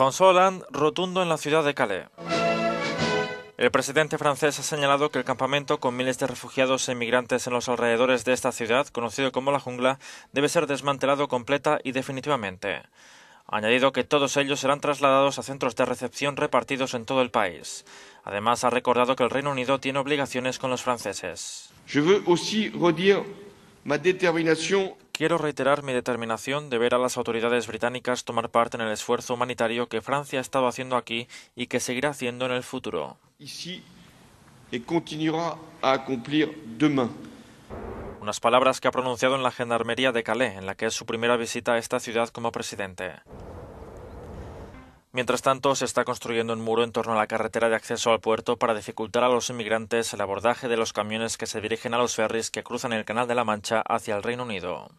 François Hollande rotundo en la ciudad de Calais. El presidente francés ha señalado que el campamento con miles de refugiados e inmigrantes en los alrededores de esta ciudad, conocido como la jungla, debe ser desmantelado completa y definitivamente. Ha añadido que todos ellos serán trasladados a centros de recepción repartidos en todo el país. Además, ha recordado que el Reino Unido tiene obligaciones con los franceses. Quiero reiterar mi determinación de ver a las autoridades británicas tomar parte en el esfuerzo humanitario que Francia ha estado haciendo aquí y que seguirá haciendo en el futuro. Unas palabras que ha pronunciado en la Gendarmería de Calais, en la que es su primera visita a esta ciudad como presidente. Mientras tanto, se está construyendo un muro en torno a la carretera de acceso al puerto para dificultar a los inmigrantes el abordaje de los camiones que se dirigen a los ferries que cruzan el Canal de la Mancha hacia el Reino Unido.